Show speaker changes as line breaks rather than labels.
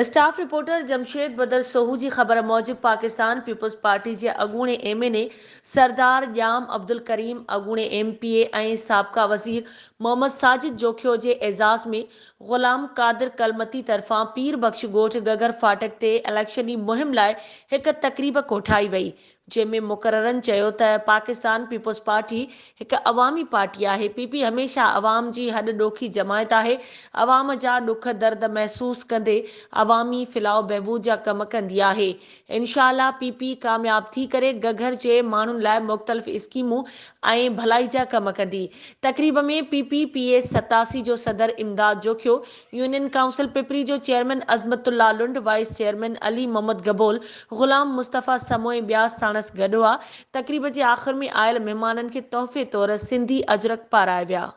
staff reporter Jamshed बदर सोहू की खबर मूजिब पाकिस्तान પાકિસ્તાન पार्टी के अगूणे एम एन ए सरदार याम अब्दुल करीम अगूणे एम पी ए साबिक़ा वज़ीर मोहम्मद साजिद जोखियो के एज़ाज़ में ग़ुलाम कादिर कलमती तरफा पीर बख़्श ॻोठ गगर फाटक ते इलेक्शनी मुहिम लाइ हिकु तकरीब कोठाई वही जैमें मुक़ररनि त पाकिस्तान पीपल्स पार्टी एक अवामी पार्टी आहे पीपी हमेशा अवाम की हॾ ॾोखी जमायत है अवाम जा ॾुख दर्द महसूस कंदे अवामी फिलाउ बहबूद जा कम कंदी आहे इनशाला पीपी कामयाब थी करे गघर जे माण्हुनि लाइ मुख़्तलिफ़ स्कीमूं भलाई जा कम कंदी तकरीब में पीपी पी एस सतासी जो सदर इमदाद जोखियो यूनियन काउंसिल पिपरी जो chairman Azmatullah Lund vice chairman Ali Mohammad Gabol Ghulam Mustafa Samoo ब्यास साण रस गडो आ तक़रीब के आख़िर में आयल मेहमान के तोहफ़े तौर सिंधी अजरक पाराए व्या